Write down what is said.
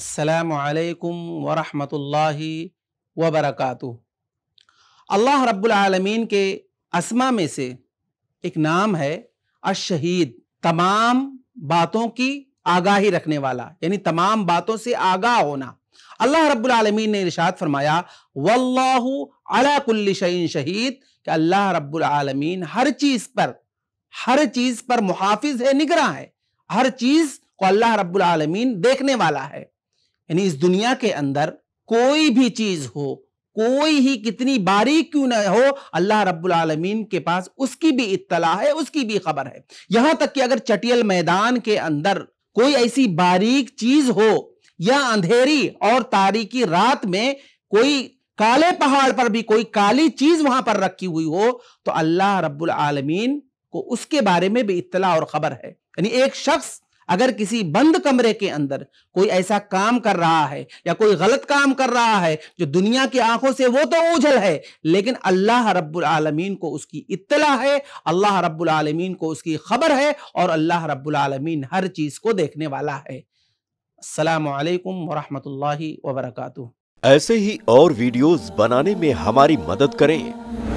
असलकम वरहमतुल्लि वबरकू अल्लाह रबालमीन के असमा में से एक नाम है अशहीद तमाम बातों की आगाही रखने वाला यानी तमाम बातों से आगाह होना अल्लाह रबालमीन ने इरशाद फरमाया वल्लाहु अला कुल्ली शहीन शहीद कि अल्लाह रबालमीन हर चीज़ पर हर चीज़ पर मुहाफिज है निगरा है हर चीज़ को अल्लाह रब्लमीन देखने वाला है यानी इस दुनिया के अंदर कोई भी चीज हो कोई ही कितनी बारीक क्यों ना हो अल्लाह रब्बुल आलमीन के पास उसकी भी इत्तला है उसकी भी खबर है यहां तक कि अगर चटियल मैदान के अंदर कोई ऐसी बारीक चीज हो या अंधेरी और तारीकी रात में कोई काले पहाड़ पर भी कोई काली चीज वहां पर रखी हुई हो तो अल्लाह रब्बुल आलमीन को उसके बारे में भी इत्तला और खबर है यानी एक शख्स अगर किसी बंद कमरे के अंदर कोई ऐसा काम कर रहा है या कोई गलत काम कर रहा है जो दुनिया की आंखों से वो तो ओझल है लेकिन अल्लाह रब्बुल आलमीन को उसकी इत्तला है अल्लाह रब्बुल आलमीन को उसकी खबर है और अल्लाह रब्बुल आलमीन हर चीज को देखने वाला है असलकम वरहमल वबरक ऐसे ही और वीडियोज बनाने में हमारी मदद करें